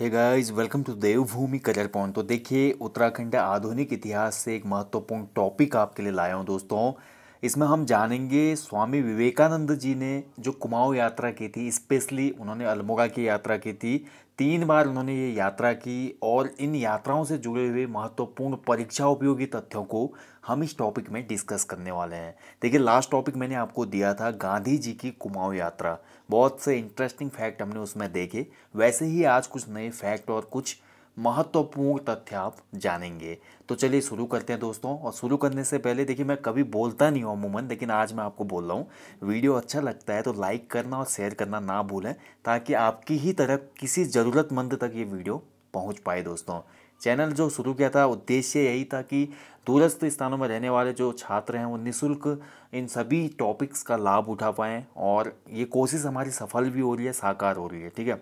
Hey guys welcome to Devbhoomi colour point तो देखिए उत्तराखंड आधुनिक इतिहास से एक महत्वपूर्ण टॉपिक आपके लिए लाया हूँ दोस्तों इसमें हम जानेंगे स्वामी विवेकानंद जी ने जो कुमाऊँ यात्रा की थी स्पेशली उन्होंने अल्मोगा की यात्रा की थी तीन बार उन्होंने ये यात्रा की और इन यात्राओं से जुड़े हुए महत्वपूर्ण परीक्षा उपयोगी तथ्यों को हम इस टॉपिक में डिस्कस करने वाले हैं देखिए लास्ट टॉपिक मैंने आपको दिया था गांधी जी की कुमाऊं यात्रा बहुत से इंटरेस्टिंग फैक्ट हमने उसमें देखे वैसे ही आज कुछ नए फैक्ट और कुछ महत्वपूर्ण तथ्य आप जानेंगे तो चलिए शुरू करते हैं दोस्तों और शुरू करने से पहले देखिए मैं कभी बोलता नहीं हूँ अमूमन लेकिन आज मैं आपको बोल रहा हूँ वीडियो अच्छा लगता है तो लाइक करना और शेयर करना ना भूलें ताकि आपकी ही तरह किसी ज़रूरतमंद तक ये वीडियो पहुँच पाए दोस्तों चैनल जो शुरू किया था उद्देश्य यही था कि दूरस्थ स्थानों में रहने वाले जो छात्र हैं वो निःशुल्क इन सभी टॉपिक्स का लाभ उठा पाएँ और ये कोशिश हमारी सफल भी हो रही है साकार हो रही है ठीक है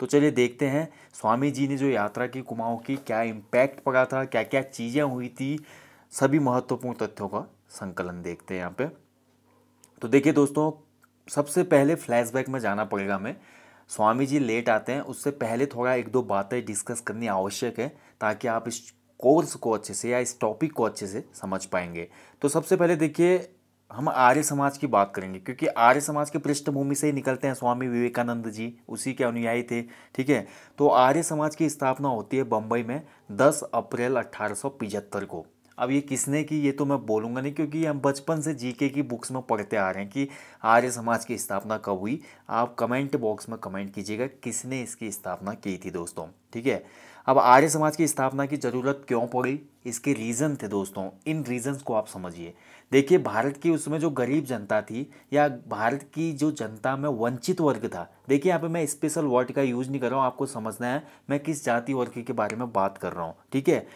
तो चलिए देखते हैं स्वामी जी ने जो यात्रा की कुमाऊँ की क्या इम्पैक्ट पड़ा था क्या क्या चीज़ें हुई थी सभी महत्वपूर्ण तथ्यों का संकलन देखते हैं यहाँ पे तो देखिए दोस्तों सबसे पहले फ्लैशबैक में जाना पड़ेगा हमें स्वामी जी लेट आते हैं उससे पहले थोड़ा एक दो बातें डिस्कस करनी आवश्यक है ताकि आप इस कोर्स को अच्छे से या इस टॉपिक को अच्छे से समझ पाएंगे तो सबसे पहले देखिए हम आर्य समाज की बात करेंगे क्योंकि आर्य समाज के पृष्ठभूमि से ही निकलते हैं स्वामी विवेकानंद जी उसी के अनुयायी थे ठीक है तो आर्य समाज की स्थापना होती है बम्बई में 10 अप्रैल अट्ठारह को अब ये किसने की ये तो मैं बोलूँगा नहीं क्योंकि हम बचपन से जीके की बुक्स में पढ़ते आ रहे हैं कि आर्य समाज की स्थापना कब हुई आप कमेंट बॉक्स में कमेंट कीजिएगा किसने इसकी स्थापना की थी दोस्तों ठीक है अब आर्य समाज की स्थापना की ज़रूरत क्यों पड़ी इसके रीज़न थे दोस्तों इन रीज़न्स को आप समझिए देखिए भारत की उसमें जो गरीब जनता थी या भारत की जो जनता में वंचित वर्ग था देखिए यहाँ पे मैं स्पेशल वर्ड का यूज़ नहीं कर रहा हूँ आपको समझना है मैं किस जाति वर्ग के बारे में बात कर रहा हूँ ठीक है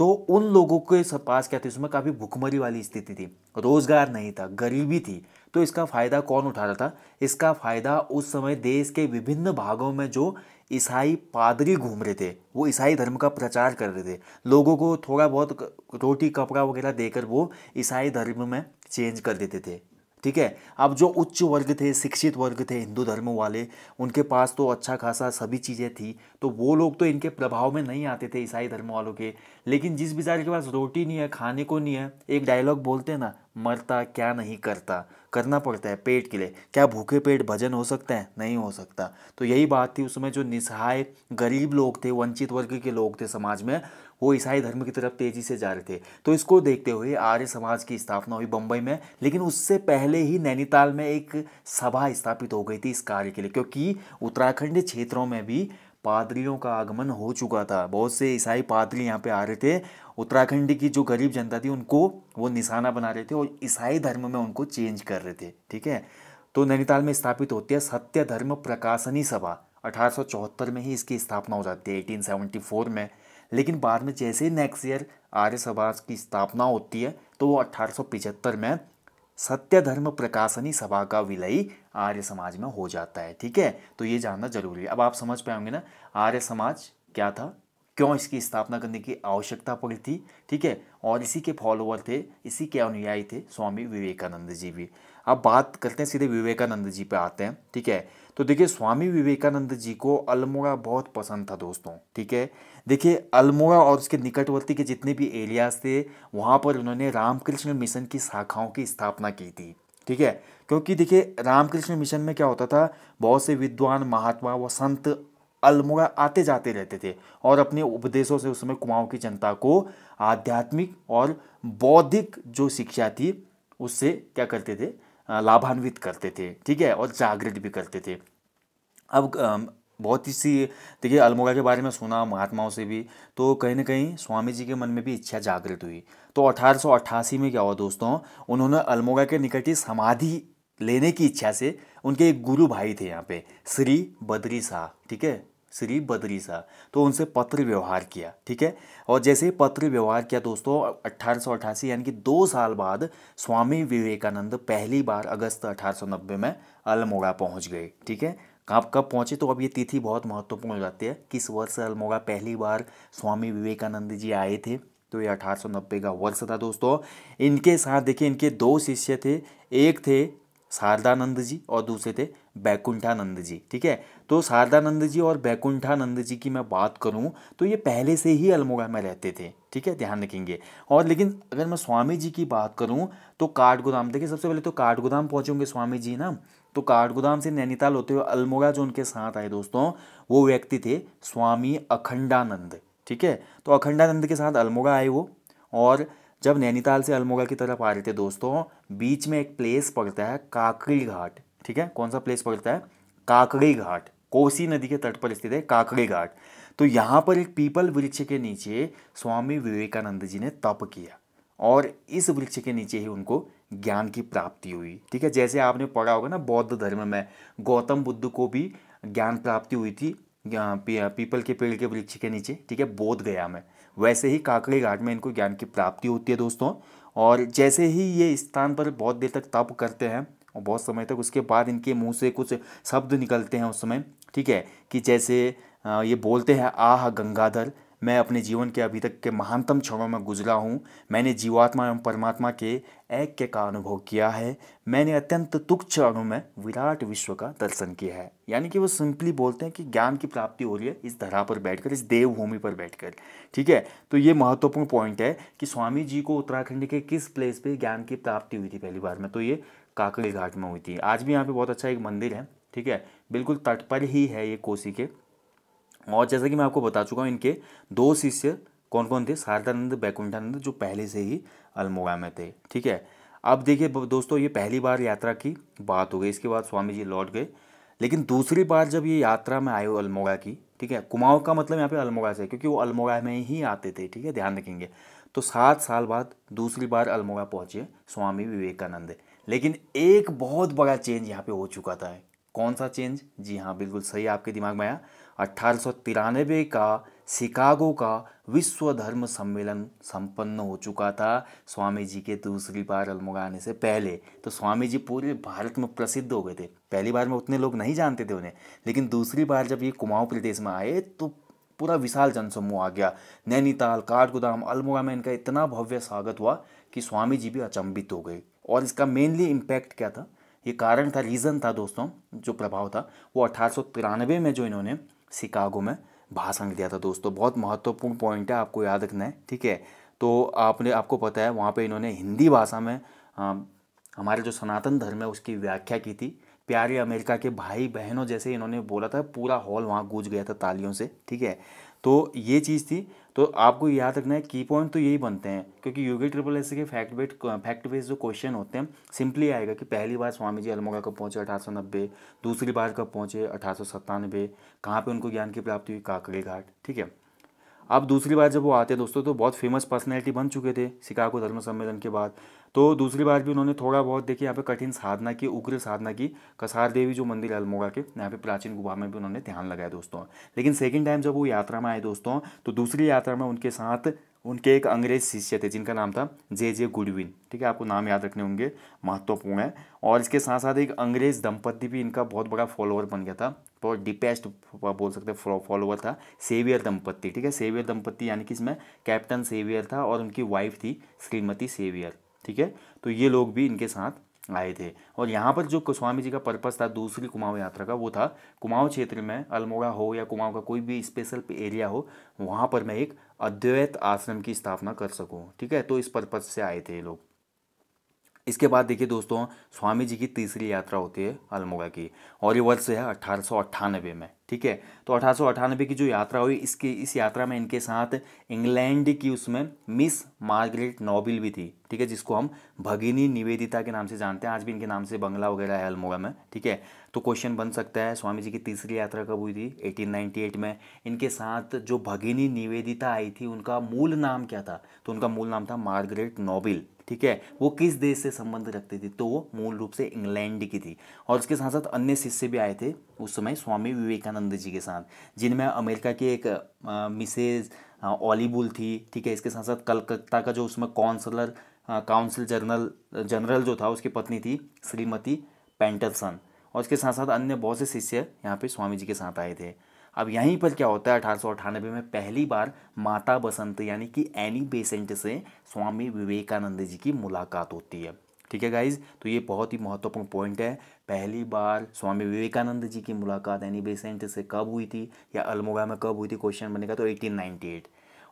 तो उन लोगों के पास क्या थी उसमें काफ़ी भुखमरी वाली स्थिति थी रोज़गार नहीं था गरीबी थी तो इसका फ़ायदा कौन उठा रहा था इसका फ़ायदा उस समय देश के विभिन्न भागों में जो ईसाई पादरी घूम रहे थे वो ईसाई धर्म का प्रचार कर रहे थे लोगों को थोड़ा बहुत रोटी कपड़ा वगैरह देकर वो ईसाई धर्म में चेंज कर देते थे ठीक है अब जो उच्च वर्ग थे शिक्षित वर्ग थे हिंदू धर्म वाले उनके पास तो अच्छा खासा सभी चीज़ें थी तो वो लोग तो इनके प्रभाव में नहीं आते थे ईसाई धर्म वालों के लेकिन जिस बेचारे के पास रोटी नहीं है खाने को नहीं है एक डायलॉग बोलते हैं ना मरता क्या नहीं करता करना पड़ता है पेट के लिए क्या भूखे पेट भजन हो सकता है नहीं हो सकता तो यही बात थी उसमें जो निसहाय गरीब लोग थे वंचित वर्ग के लोग थे समाज में वो ईसाई धर्म की तरफ तेजी से जा रहे थे तो इसको देखते हुए आर्य समाज की स्थापना हुई बम्बई में लेकिन उससे पहले ही नैनीताल में एक सभा स्थापित हो गई थी इस कार्य के लिए क्योंकि उत्तराखंड क्षेत्रों में भी पादरियों का आगमन हो चुका था बहुत से ईसाई पादरी यहाँ पे आ रहे थे उत्तराखंड की जो गरीब जनता थी उनको वो निशाना बना रहे थे और ईसाई धर्म में उनको चेंज कर रहे थे ठीक है तो नैनीताल में स्थापित होती है सत्य धर्म प्रकाशनी सभा 1874 में ही इसकी स्थापना हो जाती है 1874 में लेकिन बाद में जैसे ही नेक्स्ट ईयर आर्य सभा की स्थापना होती है तो वो अठारह में सत्य धर्म प्रकाशनी सभा का विलय आर्य समाज में हो जाता है ठीक है तो ये जानना जरूरी है अब आप समझ पाएंगे ना आर्य समाज क्या था क्यों इसकी स्थापना करने की आवश्यकता पड़ी थी ठीक है और इसी के फॉलोअर थे इसी के अनुयायी थे स्वामी विवेकानंद जी भी अब बात करते हैं सीधे विवेकानंद जी पे आते हैं ठीक है तो देखिए स्वामी विवेकानंद जी को अल्मोड़ा बहुत पसंद था दोस्तों ठीक है देखिए अल्मोड़ा और उसके निकटवर्ती के जितने भी एरियाज थे वहाँ पर उन्होंने रामकृष्ण मिशन की शाखाओं की स्थापना की थी ठीक है क्योंकि देखिए रामकृष्ण मिशन में क्या होता था बहुत से विद्वान महात्मा व संत अल्मोड़ा आते जाते रहते थे और अपने उपदेशों से उस समय कुमाऊँ की जनता को आध्यात्मिक और बौद्धिक जो शिक्षा थी उससे क्या करते थे लाभान्वित करते थे ठीक है और जागृत भी करते थे अब बहुत ही सी देखिए अल्मोड़ा के बारे में सुना महात्माओं से भी तो कहीं ना कहीं स्वामी जी के मन में भी इच्छा जागृत हुई तो अठारह में क्या हुआ दोस्तों उन्होंने अल्मोड़ा के निकट ही समाधि लेने की इच्छा से उनके एक गुरु भाई थे यहाँ पे श्री बद्री शाह ठीक है श्री बदरी शाह तो उनसे पत्र व्यवहार किया ठीक है और जैसे ही पत्र व्यवहार किया दोस्तों अट्ठारह यानी कि दो साल बाद स्वामी विवेकानंद पहली बार अगस्त 1890 में अल्मोड़ा पहुंच गए ठीक है आप कब पहुंचे तो अब ये तिथि बहुत महत्वपूर्ण हो जाती है किस वर्ष अल्मोड़ा पहली बार स्वामी विवेकानंद जी आए थे तो ये अठारह का वर्ष था दोस्तों इनके साथ देखिए इनके दो शिष्य थे एक थे शारदानंद जी और दूसरे थे बैकुंठानंद जी ठीक है तो शारदानंद जी और बैकुंठानंद जी की मैं बात करूं तो ये पहले से ही अल्मोड़ा में रहते थे ठीक है ध्यान रखेंगे और लेकिन अगर मैं स्वामी जी की बात करूं तो काठगोदाम देखिए सबसे पहले तो काठगोदाम पहुंचेंगे स्वामी जी ना तो काठगोदाम से नैनीताल होते हुए अल्मोड़ा जो उनके साथ आए दोस्तों वो व्यक्ति थे स्वामी अखंडानंद ठीक है तो अखंडानंद के साथ अल्मोड़ा आए वो और जब नैनीताल से अल्मोड़ा की तरफ आ रहे थे दोस्तों बीच में एक प्लेस पड़ता है काकड़ी घाट ठीक है कौन सा प्लेस पड़ता है काकड़ी घाट कोसी नदी के तट पर स्थित है काकड़ी घाट तो यहाँ पर एक पीपल वृक्ष के नीचे स्वामी विवेकानंद जी ने तप किया और इस वृक्ष के नीचे ही उनको ज्ञान की प्राप्ति हुई ठीक है जैसे आपने पढ़ा होगा ना बौद्ध धर्म में गौतम बुद्ध को भी ज्ञान प्राप्ति हुई थी पीपल के पेड़ के वृक्ष के नीचे ठीक है बोध गया में वैसे ही काकड़ी घाट में इनको ज्ञान की प्राप्ति होती है दोस्तों और जैसे ही ये स्थान पर बहुत देर तक तप करते हैं और बहुत समय तक उसके बाद इनके मुंह से कुछ शब्द निकलते हैं उस समय ठीक है कि जैसे ये बोलते हैं आह गंगाधर मैं अपने जीवन के अभी तक के महानतम क्षणों में गुजरा हूँ मैंने जीवात्मा एवं परमात्मा के ऐक्य का अनुभव किया है मैंने अत्यंत तुक्ष अणु में विराट विश्व का दर्शन किया है यानी कि वो सिंपली बोलते हैं कि ज्ञान की प्राप्ति हो रही है इस धरा पर बैठकर इस देवभूमि पर बैठकर ठीक है तो ये महत्वपूर्ण पॉइंट है कि स्वामी जी को उत्तराखंड के किस प्लेस पर ज्ञान की प्राप्ति हुई थी पहली बार में तो ये काकड़ी घाट में हुई थी आज भी यहाँ पे बहुत अच्छा एक मंदिर है ठीक है बिल्कुल तट पर ही है ये कोसी के और जैसा कि मैं आपको बता चुका हूँ इनके दो शिष्य कौन कौन थे शारदानंद बैकुंठानंद जो पहले से ही अल्मोड़ा में थे ठीक है अब देखिए दोस्तों ये पहली बार यात्रा की बात हो गई इसके बाद स्वामी जी लौट गए लेकिन दूसरी बार जब ये यात्रा में आए हो अल्मोड़ा की ठीक है कुमाऊँ का मतलब यहाँ पे अल्मोड़ा से क्योंकि वो अल्मोड़ा में ही आते थे ठीक है ध्यान रखेंगे तो सात साल बाद दूसरी बार अल्मोड़ा पहुँचे स्वामी विवेकानंद लेकिन एक बहुत बड़ा चेंज यहाँ पे हो चुका था कौन सा चेंज जी हाँ बिल्कुल सही आपके दिमाग में आया अट्ठारह का शिकागो का विश्व धर्म सम्मेलन संपन्न हो चुका था स्वामी जी के दूसरी बार अल्मोड़ा आने से पहले तो स्वामी जी पूरे भारत में प्रसिद्ध हो गए थे पहली बार में उतने लोग नहीं जानते थे उन्हें लेकिन दूसरी बार जब ये कुमाऊं प्रदेश में आए तो पूरा विशाल जनसमूह आ गया नैनीताल काठगोदाम अल्मोड़ा में इनका इतना भव्य स्वागत हुआ कि स्वामी जी भी अचंभित हो गए और इसका मेनली इम्पैक्ट क्या था ये कारण था रीज़न था दोस्तों जो प्रभाव था वो अठारह में जो इन्होंने शिकागो में भाषण दिया था दोस्तों बहुत महत्वपूर्ण पॉइंट है आपको याद रखना है ठीक है तो आपने आपको पता है वहाँ पे इन्होंने हिंदी भाषा में आ, हमारे जो सनातन धर्म है उसकी व्याख्या की थी प्यारे अमेरिका के भाई बहनों जैसे इन्होंने बोला था पूरा हॉल वहाँ गूंज गया था तालियों से ठीक है तो ये चीज़ थी तो आपको याद रखना है की पॉइंट तो यही बनते हैं क्योंकि यूगी ट्रिपल एस के फैक्ट बेट फैक्ट बेस जो क्वेश्चन होते हैं सिंपली आएगा कि पहली बार स्वामी जी अल्मोड़ा कब पहुँचे अठारह सौ नब्बे दूसरी बार कब पहुँचे अठारह सौ कहाँ पर उनको ज्ञान की प्राप्ति हुई काकड़ी घाट ठीक है अब दूसरी बार जब वो आते हैं दोस्तों तो बहुत फेमस पर्सनैलिटी बन चुके थे शिकागो धर्म सम्मेलन के बाद तो दूसरी बार भी उन्होंने थोड़ा बहुत देखिए यहाँ पे कठिन साधना की उग्र साधना की कसार देवी जो मंदिर अल्मोड़ा के यहाँ पे प्राचीन गुफा में भी उन्होंने ध्यान लगाया दोस्तों लेकिन सेकेंड टाइम जब वो यात्रा में आए दोस्तों तो दूसरी यात्रा में उनके साथ उनके एक अंग्रेज शिष्य थे जिनका नाम था जे जे गुडविन ठीक है आपको नाम याद रखने होंगे महत्वपूर्ण है और इसके साथ साथ एक अंग्रेज दंपति भी इनका बहुत बड़ा फॉलोअर बन गया था बहुत डिपेस्ट बोल सकते हैं फॉलोअर था सेवियर दंपति ठीक है सेवियर दंपति यानी कि इसमें कैप्टन सेवियर था और उनकी वाइफ थी श्रीमती सेवियर ठीक है तो ये लोग भी इनके साथ आए थे और यहाँ पर जो स्वामी जी का पर्पज था दूसरी कुमाऊँ यात्रा का वो था कुमाऊँ क्षेत्र में अल्मोड़ा हो या कुमाऊँ का कोई भी स्पेशल एरिया हो वहाँ पर मैं एक अद्वैत आश्रम की स्थापना कर सकूँ ठीक है तो इस पर्पज से आए थे ये लोग इसके बाद देखिए दोस्तों स्वामी जी की तीसरी यात्रा होती है अल्मोड़ा की और ये वर्ष है अठारह में ठीक है तो अठारह की जो यात्रा हुई इसकी इस यात्रा में इनके साथ इंग्लैंड की उसमें मिस मार्गरेट नोबिल भी थी ठीक है जिसको हम भगिनी निवेदिता के नाम से जानते हैं आज भी इनके नाम से बंगला वगैरह है अल्मोड़ा में ठीक है तो क्वेश्चन बन सकता है स्वामी जी की तीसरी यात्रा कब हुई थी एटीन में इनके साथ जो भगिनी निवेदिता आई थी उनका मूल नाम क्या था तो उनका मूल नाम था मार्गरेट नोबिल ठीक है वो किस देश से संबंध रखती थी तो वो मूल रूप से इंग्लैंड की थी और उसके साथ साथ अन्य शिष्य भी आए थे उस समय स्वामी विवेकानंद जी के साथ जिनमें अमेरिका की एक मिसेज ऑलीबुल थी ठीक है इसके साथ साथ कलकत्ता का जो उसमें काउंसलर काउंसिल जनरल जनरल जो था उसकी पत्नी थी श्रीमती पेंटरसन और इसके साथ साथ अन्य बहुत से शिष्य यहाँ पे स्वामी जी के साथ आए थे अब यहीं पर क्या होता है अठारह में पहली बार माता बसंत यानी कि एनी बेसेंट से स्वामी विवेकानंद जी की मुलाकात होती है ठीक है गाइज तो ये बहुत ही महत्वपूर्ण पॉइंट है पहली बार स्वामी विवेकानंद जी की मुलाकात एनी बेसेंट से कब हुई थी या अल्मोगा में कब हुई थी क्वेश्चन बनेगा तो 1898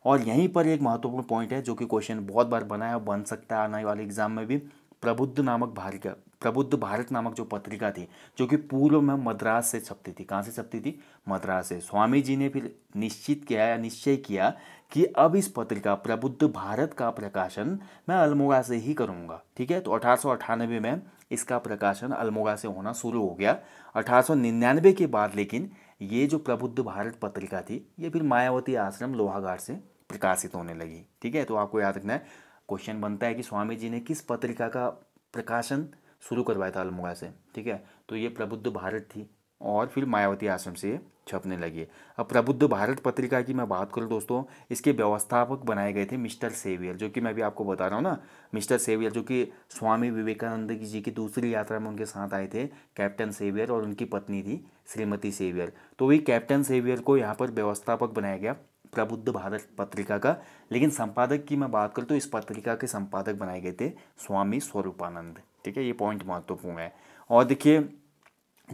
और यहीं पर एक महत्वपूर्ण पॉइंट है जो कि क्वेश्चन बहुत बार बना है बन सकता है आने वाले एग्जाम में भी प्रबुद्ध नामक भारत प्रबुद्ध भारत नामक जो पत्रिका थी जो कि पूर्व में मद्रास से छपती थी कहाँ से छपती थी मद्रास से स्वामी जी ने फिर निश्चित किया या निश्चय किया कि अब इस पत्रिका प्रबुद्ध भारत का प्रकाशन मैं अल्मोगा से ही करूँगा ठीक है तो अठारह में इसका प्रकाशन अल्मोगा से होना शुरू हो गया अठारह के बाद लेकिन ये जो प्रबुद्ध भारत पत्रिका थी ये फिर मायावती आश्रम लोहाघाट से प्रकाशित होने लगी ठीक है तो आपको याद रखना है क्वेश्चन बनता है कि स्वामी जी ने किस पत्रिका का प्रकाशन शुरू करवाया था अल्मोड़ा से ठीक है तो ये प्रबुद्ध भारत थी और फिर मायावती आश्रम से छपने लगी अब प्रबुद्ध भारत पत्रिका की मैं बात करूँ दोस्तों इसके व्यवस्थापक बनाए गए थे मिस्टर सेवियर जो कि मैं अभी आपको बता रहा हूँ ना मिस्टर सेवियर जो कि स्वामी विवेकानंद जी की दूसरी यात्रा में उनके साथ आए थे कैप्टन सेवियर और उनकी पत्नी थी श्रीमती सेवियर तो वही कैप्टन सेवियर को यहाँ पर व्यवस्थापक बनाया गया प्रबुद्ध भारत पत्रिका का लेकिन संपादक की मैं बात करूँ तो इस पत्रिका के संपादक बनाए गए थे स्वामी स्वरूपानंद ठीक है ये पॉइंट महत्वपूर्ण है और देखिए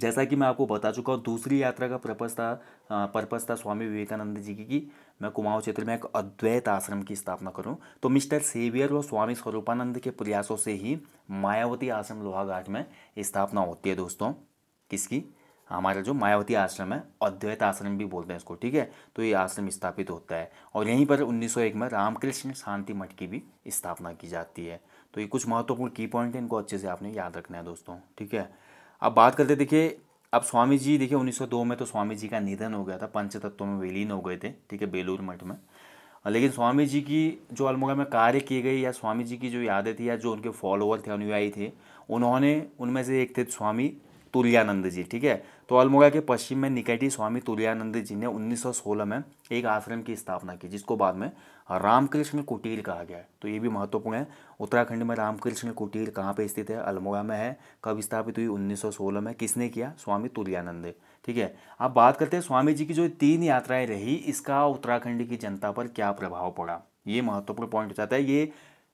जैसा कि मैं आपको बता चुका हूँ दूसरी यात्रा का पर्पज़ था पर्पज़ था स्वामी विवेकानंद जी की कि मैं कुमाऊँ क्षेत्र में एक अद्वैत आश्रम की स्थापना करूँ तो मिस्टर सेवियर और स्वामी स्वरूपानंद के प्रयासों से ही मायावती आश्रम लोहाघाट में स्थापना होती है दोस्तों किसकी हमारा जो मायावती आश्रम है अद्वैत आश्रम भी बोलते हैं इसको ठीक है तो ये आश्रम स्थापित होता है और यहीं पर 1901 में रामकृष्ण शांति मठ की भी स्थापना की जाती है तो ये कुछ महत्वपूर्ण की पॉइंट है इनको अच्छे से आपने याद रखना है दोस्तों ठीक है अब बात करते देखिए अब स्वामी जी देखिए उन्नीस में तो स्वामी जी का निधन हो गया था पंच तत्वों में विलीन हो गए थे ठीक है बेलूर मठ में लेकिन स्वामी जी की जो अल्मोगा में कार्य किए गए या स्वामी जी की जो यादें थी या जो उनके फॉलोअर थे अनुयायी थे उन्होंने उनमें से एक थे स्वामी तुल्यानंद जी ठीक है तो अल्मोड़ा के पश्चिम में निकटी स्वामी तुल्यानंद जी ने 1916 में एक आश्रम की स्थापना की जिसको बाद में रामकृष्ण कुटीर कहा गया है तो ये भी महत्वपूर्ण है उत्तराखंड में रामकृष्ण कुटीर कहाँ पे स्थित है अल्मोड़ा में है कब स्थापित हुई 1916 में किसने किया स्वामी तुल्यानंद ठीक है अब बात करते हैं स्वामी जी की जो तीन यात्राएं रही इसका उत्तराखंड की जनता पर क्या प्रभाव पड़ा ये महत्वपूर्ण पॉइंट हो जाता है ये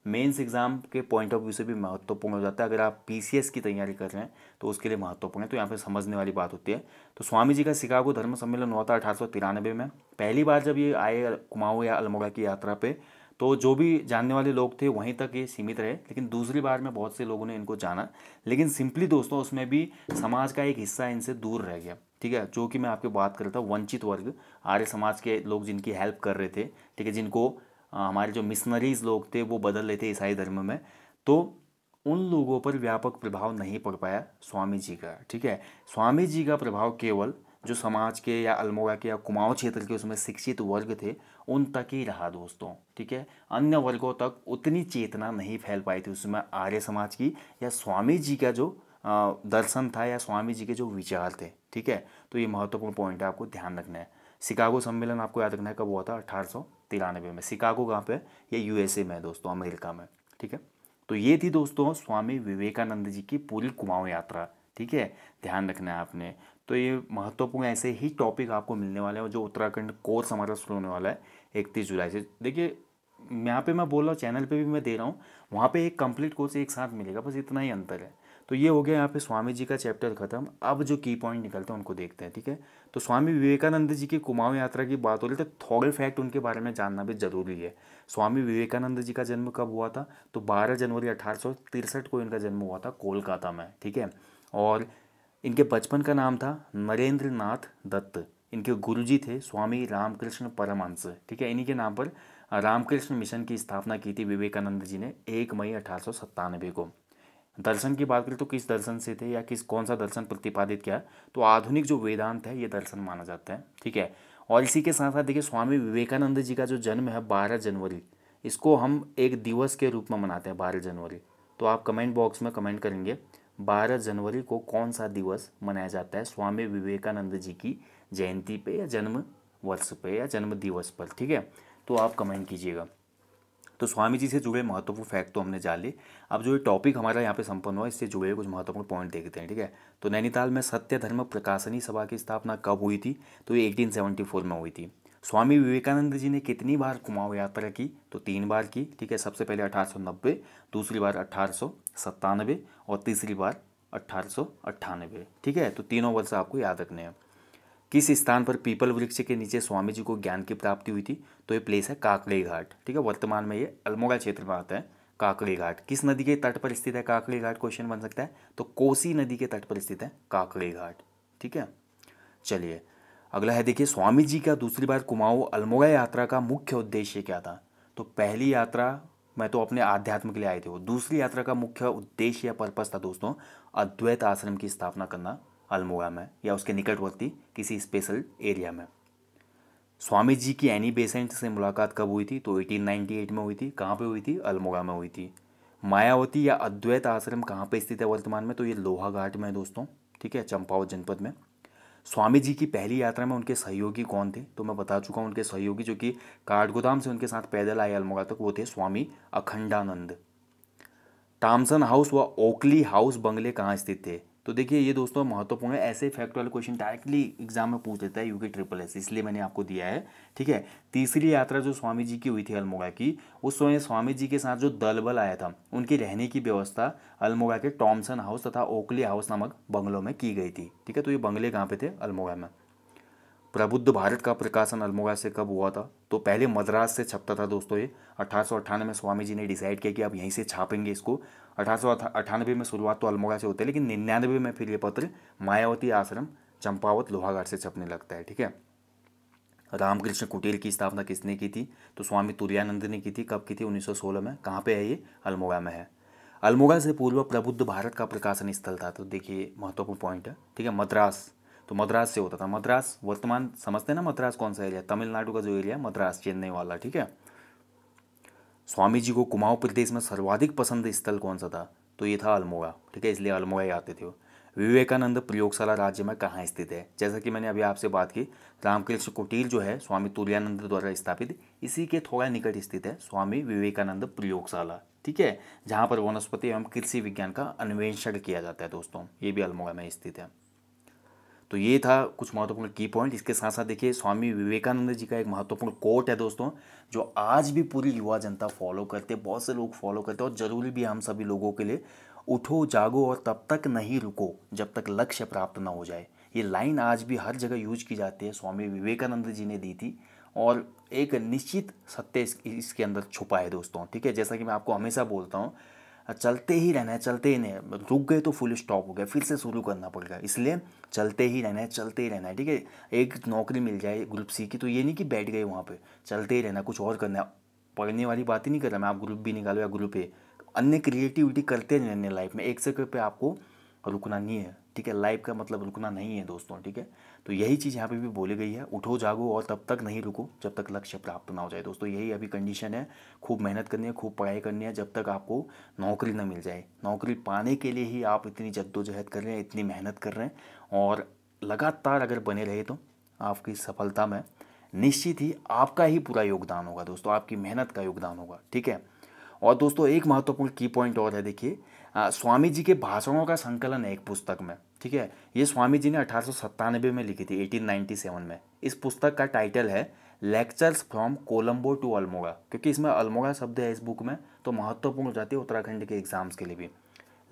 मेंस एग्ज़ाम के पॉइंट ऑफ व्यू से भी महत्वपूर्ण हो जाता है अगर आप पीसीएस की तैयारी कर रहे हैं तो उसके लिए महत्वपूर्ण है तो यहाँ पे समझने वाली बात होती है तो स्वामी जी का शिकागो धर्म सम्मेलन हुआ था अठारह में पहली बार जब ये आए कुमाऊँ या अल्मोड़ा की यात्रा पर तो जो भी जानने वाले लोग थे वहीं तक ये सीमित रहे लेकिन दूसरी बार में बहुत से लोगों ने इनको जाना लेकिन सिंपली दोस्तों उसमें भी समाज का एक हिस्सा इनसे दूर रह गया ठीक है जो कि मैं आपके बात कर रहा था वंचित वर्ग आर्य समाज के लोग जिनकी हेल्प कर रहे थे ठीक है जिनको हमारे जो मिशनरीज लोग थे वो बदल लेते ईसाई धर्म में तो उन लोगों पर व्यापक प्रभाव नहीं पड़ पाया स्वामी जी का ठीक है स्वामी जी का प्रभाव केवल जो समाज के या अल्मोड़ा के या कुमाऊं क्षेत्र के उसमें शिक्षित वर्ग थे उन तक ही रहा दोस्तों ठीक है अन्य वर्गों तक उतनी चेतना नहीं फैल पाई थी उसमें आर्य समाज की या स्वामी जी का जो दर्शन था या स्वामी जी के जो विचार थे ठीक है तो ये महत्वपूर्ण पॉइंट है आपको ध्यान रखना है शिकागो सम्मेलन आपको याद रखना है कब हुआ था अठारह तिरानवे में शिकागो कहाँ पे ये यूएसए में है दोस्तों अमेरिका में ठीक है तो ये थी दोस्तों स्वामी विवेकानंद जी की पूरी कुमाऊँ यात्रा ठीक है ध्यान रखना है आपने तो ये महत्वपूर्ण ऐसे ही टॉपिक आपको मिलने वाले हैं जो उत्तराखंड कोर्स हमारा शुरू होने वाला है इकतीस जुलाई से देखिए यहाँ पे मैं बोल रहा हूँ चैनल पे भी मैं दे रहा हूँ वहाँ पे एक कंप्लीट कोर्स एक साथ मिलेगा बस इतना ही अंतर है तो ये हो गया यहाँ पे स्वामी जी का चैप्टर खत्म अब जो की पॉइंट निकलते हैं उनको देखते हैं ठीक है थीके? तो स्वामी विवेकानंद जी की कुमाऊं यात्रा की बात हो रही तो थोड़े फैक्ट उनके बारे में जानना भी ज़रूरी है स्वामी विवेकानंद जी का जन्म कब हुआ था तो 12 जनवरी अठारह को इनका जन्म हुआ था कोलकाता में ठीक है और इनके बचपन का नाम था नरेंद्र नाथ दत्त इनके गुरुजी थे स्वामी रामकृष्ण परमहंस ठीक है इन्हीं के नाम पर रामकृष्ण मिशन की स्थापना की थी विवेकानंद जी ने एक मई अठारह को दर्शन की बात करें तो किस दर्शन से थे या किस कौन सा दर्शन प्रतिपादित किया तो आधुनिक जो वेदांत है ये दर्शन माना जाता है ठीक है और इसी के साथ साथ देखिए स्वामी विवेकानंद जी का जो जन्म है बारह जनवरी इसको हम एक दिवस के रूप में मनाते हैं बारह जनवरी तो आप कमेंट बॉक्स में कमेंट करेंगे बारह जनवरी को कौन सा दिवस मनाया जाता है स्वामी विवेकानंद जी की जयंती पे या जन्म वर्ष पे या जन्म दिवस पर ठीक है तो आप कमेंट कीजिएगा तो स्वामी जी से जुड़े महत्वपूर्ण फैक्ट तो हमने जान लिए अब जो ये टॉपिक हमारा यहाँ पे संपन्न हुआ इससे जुड़े कुछ महत्वपूर्ण पॉइंट देखते हैं ठीक है तो नैनीताल में सत्य धर्म प्रकाशनी सभा की स्थापना कब हुई थी तो ये एटीन में हुई थी स्वामी विवेकानंद जी ने कितनी बार कुमाऊँ यात्रा की तो तीन बार की ठीक है सबसे पहले अठारह दूसरी बार अट्ठारह और तीसरी बार अट्ठारह ठीक है तो तीनों वर्ष आपको याद रखने हैं किस स्थान पर पीपल वृक्ष के नीचे स्वामी जी को ज्ञान की प्राप्ति हुई थी तो ये प्लेस है काकड़ी घाट ठीक है वर्तमान में ये अल्मोड़ा क्षेत्र में आता है काकड़ी घाट किस नदी के तट पर स्थित है काकड़ी घाट क्वेश्चन बन सकता है तो कोसी नदी के तट पर स्थित है काकड़ी घाट ठीक है चलिए अगला है देखिए स्वामी जी का दूसरी बार कुमाऊ अल्मोड़ा यात्रा का मुख्य उद्देश्य क्या था तो पहली यात्रा मैं तो अपने आध्यात्म के लिए आए थे वो दूसरी यात्रा का मुख्य उद्देश्य या पर्पज था दोस्तों अद्वैत आश्रम की स्थापना करना अल्मोड़ा में या उसके निकटवर्ती किसी स्पेशल एरिया में स्वामी जी की एनी बेसेंट से मुलाकात कब हुई थी तो 1898 में हुई थी कहाँ पे हुई थी अल्मोड़ा में हुई थी मायावती या अद्वैत आश्रम कहाँ पे स्थित है वर्तमान में तो ये लोहा घाट में है दोस्तों ठीक है चंपावत जनपद में स्वामी जी की पहली यात्रा में उनके सहयोगी कौन थे तो मैं बता चुका हूँ उनके सहयोगी जो कि काठगोदाम से उनके साथ पैदल आए अल्मोड़ा तक वो थे स्वामी अखंडानंद टामसन हाउस व ओकली हाउस बंगले कहाँ स्थित थे तो देखिए ये दोस्तों महत्वपूर्ण है ऐसे फैक्ट वाले क्वेश्चन डायरेक्टली एग्जाम में पूछ देता है यूके ट्रिपल एस इसलिए मैंने आपको दिया है ठीक है तीसरी यात्रा जो स्वामी जी की हुई थी अल्मोगा की उस समय स्वामी जी के साथ जो दलबल आया था उनकी रहने की व्यवस्था अल्मोगा के टॉमसन हाउस तथा ओकली हाउस नामक बंगलों में की गई थी ठीक है तो ये बंगले कहाँ पे थे अल्मोगा में प्रबुद्ध भारत का प्रकाशन अल्मोड़ा से कब हुआ था तो पहले मद्रास से छपता था दोस्तों ये अठारह में स्वामी जी ने डिसाइड किया कि आप यहीं से छापेंगे इसको अठारह में शुरुआत तो अल्मोड़ा से होती है लेकिन निन्यानवे में फिर ये पत्र मायावती आश्रम चंपावत लोहाघाट से छपने लगता है ठीक है रामकृष्ण कुटीर की स्थापना किसने की थी तो स्वामी तुरानंद ने की थी कब की थी 1916 में कहाँ पे है ये अल्मोड़ा में है अल्मोड़ा से पूर्व प्रबुद्ध भारत का प्रकाशन स्थल था तो देखिए महत्वपूर्ण पॉइंट है ठीक है मद्रास तो मद्रास से होता था मद्रास वर्तमान समझते हैं ना मद्रास कौन सा एरिया तमिलनाडु का जो एरिया मद्रास चेन्नई वाला ठीक है स्वामी जी को कुमाऊं प्रदेश में सर्वाधिक पसंद स्थल कौन सा था तो ये था अल्मोड़ा ठीक है इसलिए अल्मोड़ा ही आते थे विवेकानंद प्रयोगशाला राज्य में कहाँ स्थित है जैसा कि मैंने अभी आपसे बात की रामकृष्ण कुटीर जो है स्वामी तुल्यानंद द्वारा स्थापित इसी के थोड़ा निकट स्थित है स्वामी विवेकानंद प्रयोगशाला ठीक है जहाँ पर वनस्पति एवं कृषि विज्ञान का अन्वेषण किया जाता है दोस्तों ये भी अल्मोड़ा में स्थित है तो ये था कुछ महत्वपूर्ण की पॉइंट इसके साथ साथ देखिए स्वामी विवेकानंद जी का एक महत्वपूर्ण कोट है दोस्तों जो आज भी पूरी युवा जनता फॉलो करते बहुत से लोग फॉलो करते और ज़रूरी भी हम सभी लोगों के लिए उठो जागो और तब तक नहीं रुको जब तक लक्ष्य प्राप्त ना हो जाए ये लाइन आज भी हर जगह यूज की जाती है स्वामी विवेकानंद जी ने दी थी और एक निश्चित सत्य इसके अंदर छुपा है दोस्तों ठीक है जैसा कि मैं आपको हमेशा बोलता हूँ हाँ, चलते ही रहना है चलते ही नहीं रुक गए तो फुल स्टॉप हो गया फिर से शुरू करना पड़ेगा इसलिए चलते ही रहना है चलते ही रहना है ठीक है एक नौकरी मिल जाए ग्रुप सी की तो ये नहीं कि बैठ गए वहाँ पर चलते ही रहना कुछ और करना है पढ़ने वाली बात ही नहीं कर रहा मैं आप ग्रुप भी निकालो या ग्रुप ए अन्य क्रिएटिविटी करते रहने लाइफ में एक सेकंड पे आपको रुकना नहीं है ठीक है लाइफ का मतलब रुकना नहीं है दोस्तों ठीक है तो यही चीज़ यहाँ पे भी बोली गई है उठो जागो और तब तक नहीं रुको जब तक लक्ष्य प्राप्त ना हो जाए दोस्तों यही अभी कंडीशन है खूब मेहनत करनी है खूब पढ़ाई करनी है जब तक आपको नौकरी ना मिल जाए नौकरी पाने के लिए ही आप इतनी जद्दोजहद कर रहे हैं इतनी मेहनत कर रहे हैं और लगातार अगर बने रहे तो आपकी सफलता में निश्चित ही आपका ही पूरा योगदान होगा दोस्तों आपकी मेहनत का योगदान होगा ठीक है और दोस्तों एक महत्वपूर्ण की पॉइंट और है देखिए स्वामी जी के भाषणों का संकलन है एक पुस्तक में ठीक है ये स्वामी जी ने अठारह में लिखी थी 1897 में इस पुस्तक का टाइटल है lectures from Colombo to Almora क्योंकि इसमें अल्मोड़ा शब्द है इस बुक में तो महत्वपूर्ण हो जाती है उत्तराखंड के एग्जाम्स के लिए भी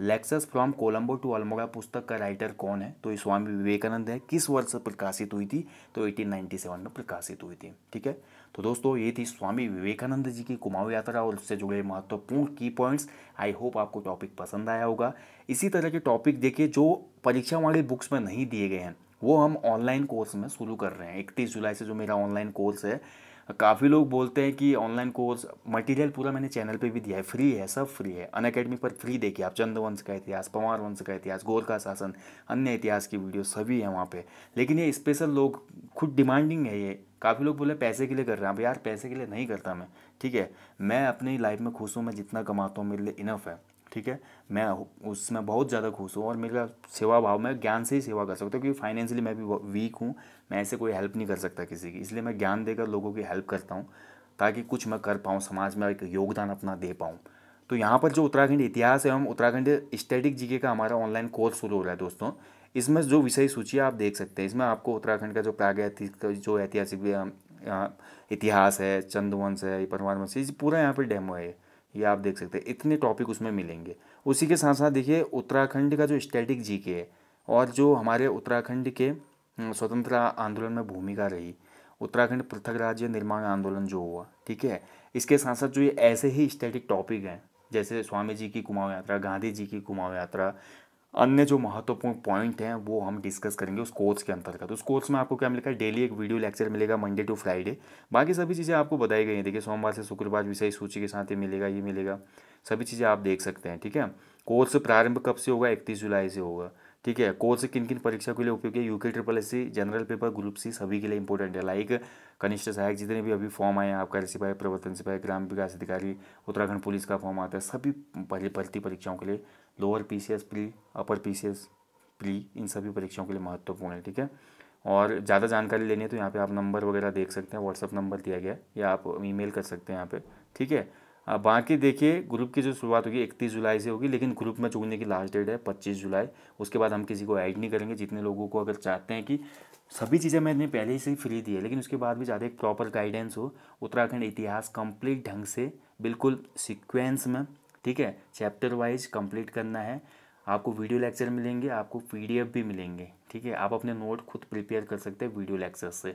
lectures from Colombo to Almora पुस्तक का राइटर कौन है तो ये स्वामी विवेकानंद है किस वर्ष प्रकाशित हुई थी तो 1897 में प्रकाशित हुई थी ठीक है तो दोस्तों ये थी स्वामी विवेकानंद जी की कुमाऊं यात्रा और उससे जुड़े महत्वपूर्ण की पॉइंट्स आई होप आपको टॉपिक पसंद आया होगा इसी तरह के टॉपिक देखिए जो परीक्षा वाली बुक्स में नहीं दिए गए हैं वो हम ऑनलाइन कोर्स में शुरू कर रहे हैं इकतीस जुलाई से जो मेरा ऑनलाइन कोर्स है काफ़ी लोग बोलते हैं कि ऑनलाइन कोर्स मटेरियल पूरा मैंने चैनल पे भी दिया है फ्री है सब फ्री है अन अकेडमी पर फ्री देखिए आप चंद वंश का इतिहास पंवार वंश का इतिहास गोरखा शासन अन्य इतिहास की वीडियो सभी है वहाँ पर लेकिन ये स्पेशल लोग खुद डिमांडिंग है ये काफ़ी लोग बोले पैसे के लिए कर रहे हैं अब यार पैसे के लिए नहीं करता मैं ठीक है मैं अपनी लाइफ में खुश हूँ मैं जितना कमाता हूँ मेरे लिए इनफ है ठीक है मैं उसमें बहुत ज़्यादा खुश हूँ और मेरा सेवा भाव मैं ज्ञान से ही सेवा कर सकता हूँ क्योंकि फाइनेंशियली मैं भी वीक हूँ मैं ऐसे कोई हेल्प नहीं कर सकता किसी की इसलिए मैं ज्ञान देकर लोगों की हेल्प करता हूँ ताकि कुछ मैं कर पाऊँ समाज में एक योगदान अपना दे पाऊँ तो यहाँ पर जो उत्तराखंड इतिहास है हम उत्तराखंड स्टैटिक जीके का हमारा ऑनलाइन कोर्स शुरू हो रहा है दोस्तों इसमें जो विषय सूची आप देख सकते हैं इसमें आपको उत्तराखंड का जो प्रागैतिक जो ऐतिहासिक इतिहास है चंद्रवंश है परमार वंश पूरा यहाँ पर डेमो है ये आप देख सकते हैं इतने टॉपिक उसमें मिलेंगे उसी के साथ साथ देखिए उत्तराखंड का जो स्टैटिक जी के है और जो हमारे उत्तराखंड के स्वतंत्र आंदोलन में भूमिका रही उत्तराखंड पृथक राज्य निर्माण आंदोलन जो हुआ ठीक है इसके साथ साथ जो ये ऐसे ही स्टैटिक टॉपिक हैं जैसे स्वामी जी की कुमाऊँ यात्रा गांधी जी की कुमाऊँ यात्रा अन्य जो महत्वपूर्ण पॉइंट हैं वो हम डिस्कस करेंगे उस कोर्स के अंतर्गत उस कोर्स में आपको क्या मिलेगा डेली एक वीडियो लेक्चर मिलेगा मंडे टू फ्राइडे बाकी सभी चीज़ें आपको बताई गई हैं देखिए सोमवार से शुक्रवार विषय सूची के साथ ही मिलेगा ये मिलेगा सभी चीज़ें आप देख सकते हैं ठीक है कोर्स प्रारंभ कब से होगा इकतीस जुलाई से होगा ठीक है कोर्स किन किन परीक्षा के लिए उपयोगी है UK triple S general paper group C सभी के लिए इंपॉर्टेंट है लाइक कनिष्ठ सहायक जितने भी अभी फॉर्म आए हैं आपका सिपाही प्रवर्तन सिपाही ग्राम विकास अधिकारी उत्तराखंड पुलिस का फॉर्म आता है सभी भर्ती परीक्षाओं के लिए lower P C S pre upper P C S pre इन सभी परीक्षाओं के लिए महत्वपूर्ण है ठीक है और ज़्यादा जानकारी लेनी है तो यहाँ पे आप नंबर वगैरह देख सकते हैं व्हाट्सअप नंबर दिया गया है या आप ईमेल कर सकते हैं यहाँ पे ठीक है बाकी देखिए ग्रुप की जो शुरुआत होगी इकतीस जुलाई से होगी लेकिन ग्रुप में चुनने की लास्ट डेट है पच्चीस जुलाई उसके बाद हम किसी को ऐड नहीं करेंगे जितने लोगों को अगर चाहते हैं कि सभी चीज़ें मैंने पहले ही से फ्री दी है लेकिन उसके बाद भी ज़्यादा एक प्रॉपर गाइडेंस हो उत्तराखंड इतिहास कंप्लीट ढंग से बिल्कुल सिक्वेंस में ठीक है चैप्टर वाइज कंप्लीट करना है आपको वीडियो लेक्चर मिलेंगे आपको पीडीएफ भी मिलेंगे ठीक है आप अपने नोट खुद प्रिपेयर कर सकते हैं वीडियो लेक्चर से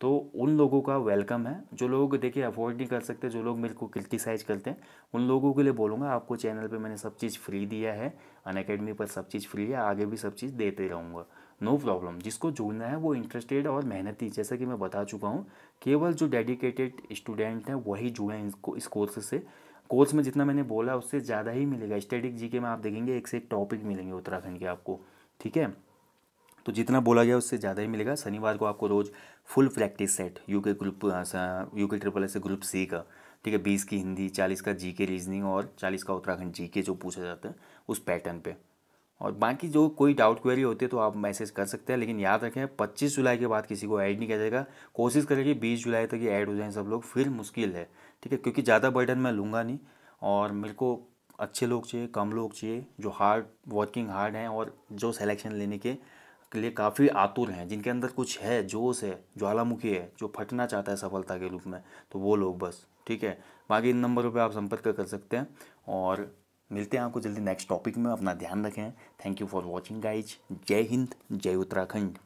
तो उन लोगों का वेलकम है जो लोग देखिए अफोर्ड नहीं कर सकते जो लोग मेरे को क्रिटिसाइज करते हैं उन लोगों के लिए बोलूँगा आपको चैनल पे मैंने सब चीज़ फ्री दिया है अन अकेडमी पर सब चीज़ फ्री है आगे भी सब चीज़ देते रहूँगा नो प्रॉब्लम जिसको जुड़ना है वो इंटरेस्टेड और मेहनती जैसा कि मैं बता चुका हूँ केवल जो डेडिकेटेड स्टूडेंट हैं वही जुड़े हैं इसको इस कोर्स से कोर्स में जितना मैंने बोला उससे ज़्यादा ही मिलेगा स्टेटिक जी में आप देखेंगे एक से एक टॉपिक मिलेंगे उत्तराखंड के आपको ठीक है तो जितना बोला गया उससे ज़्यादा ही मिलेगा शनिवार को आपको रोज़ full practice set UK group UK triple S group C का ठीक है बीस की हिंदी चालीस का जी के रीजनिंग और चालीस का उत्तराखंड जी के जो पूछा जाता है उस पैटर्न पे और बाकी जो कोई डाउट क्वेरी होती है तो आप मैसेज कर सकते हैं लेकिन याद रखें पच्चीस जुलाई के बाद किसी को ऐड नहीं किया जाएगा कोशिश करें कि बीस जुलाई तक ये ऐड हो जाए सब लोग फिर मुश्किल है ठीक है क्योंकि ज़्यादा बर्डन मैं लूँगा नहीं और मेरे को अच्छे लोग चाहिए कम लोग चाहिए जो हार्ड वर्किंग हार्ड हैं और जो सिलेक्शन लेने के लिए काफ़ी आतुर हैं जिनके अंदर कुछ है जोश है ज्वालामुखी है जो फटना चाहता है सफलता के रूप में तो वो लोग बस ठीक है बाकी इन नंबरों पर आप संपर्क कर सकते हैं और मिलते हैं आपको जल्दी नेक्स्ट टॉपिक में अपना ध्यान रखें thank you for watching guys Jai Hind जय उत्तराखंड